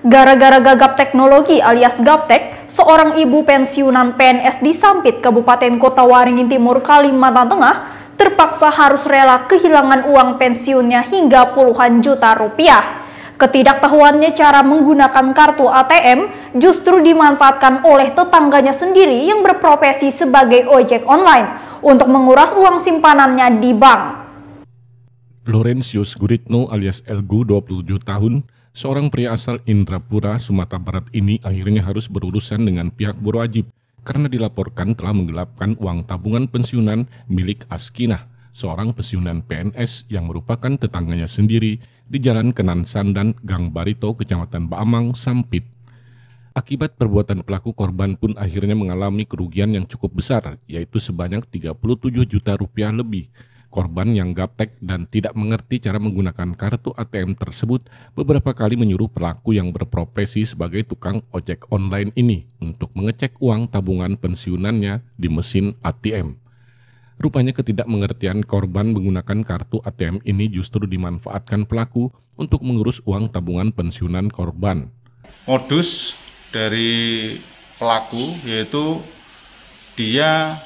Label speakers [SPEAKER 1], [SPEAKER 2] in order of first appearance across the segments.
[SPEAKER 1] Gara-gara gagap teknologi alias gaptek, seorang ibu pensiunan PNS di Sampit, Kabupaten Kota Waringin Timur, Kalimantan Tengah, terpaksa harus rela kehilangan uang pensiunnya hingga puluhan juta rupiah. Ketidaktahuannya cara menggunakan kartu ATM justru dimanfaatkan oleh tetangganya sendiri yang berprofesi sebagai ojek online untuk menguras uang simpanannya di bank.
[SPEAKER 2] Lorenzius Guritno alias Elgu 27 tahun Seorang pria asal Indrapura, Sumatera Barat ini akhirnya harus berurusan dengan pihak berwajib karena dilaporkan telah menggelapkan uang tabungan pensiunan milik Askinah, seorang pensiunan PNS yang merupakan tetangganya sendiri di Jalan Kenan Sandan, Gang Barito, Kecamatan Baamang, Sampit. Akibat perbuatan pelaku korban pun akhirnya mengalami kerugian yang cukup besar, yaitu sebanyak 37 juta rupiah lebih Korban yang gaptek dan tidak mengerti cara menggunakan kartu ATM tersebut beberapa kali menyuruh pelaku yang berprofesi sebagai tukang ojek online ini untuk mengecek uang tabungan pensiunannya di mesin ATM. Rupanya ketidakmengertian korban menggunakan kartu ATM ini justru dimanfaatkan pelaku untuk mengurus uang tabungan pensiunan korban.
[SPEAKER 3] Modus dari pelaku yaitu dia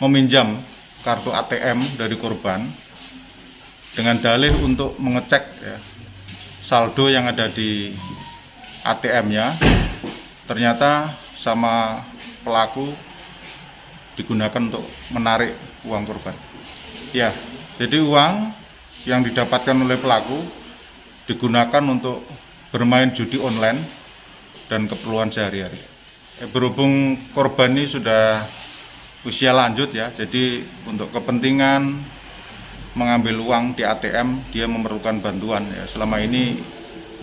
[SPEAKER 3] meminjam kartu ATM dari korban dengan dalih untuk mengecek ya, saldo yang ada di ATM-nya ternyata sama pelaku digunakan untuk menarik uang korban ya jadi uang yang didapatkan oleh pelaku digunakan untuk bermain judi online dan keperluan sehari-hari eh, berhubung korban ini sudah usia lanjut ya jadi untuk kepentingan mengambil uang di ATM dia memerlukan bantuan ya selama ini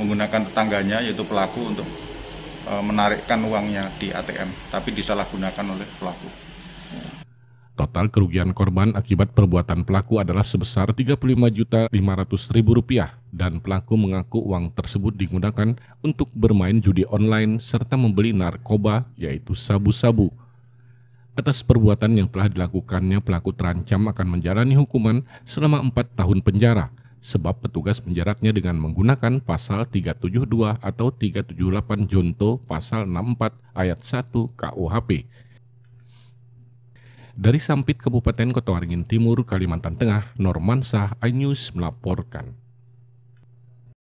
[SPEAKER 3] menggunakan tetangganya yaitu pelaku untuk e, menarikkan uangnya di ATM tapi disalahgunakan oleh pelaku
[SPEAKER 2] Total kerugian korban akibat perbuatan pelaku adalah sebesar Rp35.500.000 dan pelaku mengaku uang tersebut digunakan untuk bermain judi online serta membeli narkoba yaitu sabu-sabu. Atas perbuatan yang telah dilakukannya, pelaku terancam akan menjalani hukuman selama empat tahun penjara, sebab petugas menjeratnya dengan menggunakan pasal 372 atau 378 Junto pasal 64 ayat 1 KUHP. Dari Sampit, Kabupaten kota waringin Timur, Kalimantan Tengah, Normansah Ainews melaporkan.